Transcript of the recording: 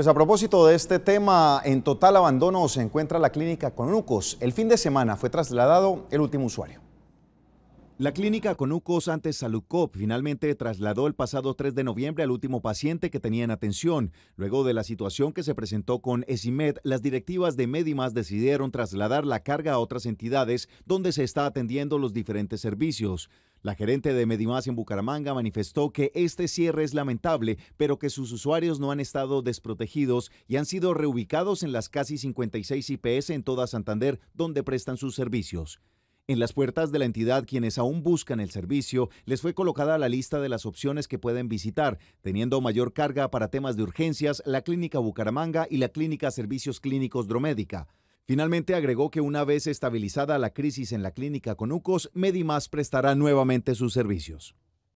Pues a propósito de este tema, en total abandono se encuentra la clínica Conucos. El fin de semana fue trasladado el último usuario. La clínica Conucos antes Salucop finalmente trasladó el pasado 3 de noviembre al último paciente que tenía en atención. Luego de la situación que se presentó con ESIMED, las directivas de Medimas decidieron trasladar la carga a otras entidades donde se está atendiendo los diferentes servicios. La gerente de Medimas en Bucaramanga manifestó que este cierre es lamentable, pero que sus usuarios no han estado desprotegidos y han sido reubicados en las casi 56 IPS en toda Santander donde prestan sus servicios. En las puertas de la entidad, quienes aún buscan el servicio, les fue colocada la lista de las opciones que pueden visitar, teniendo mayor carga para temas de urgencias la Clínica Bucaramanga y la Clínica Servicios Clínicos Dromédica. Finalmente agregó que una vez estabilizada la crisis en la clínica Conucos, Medimas prestará nuevamente sus servicios.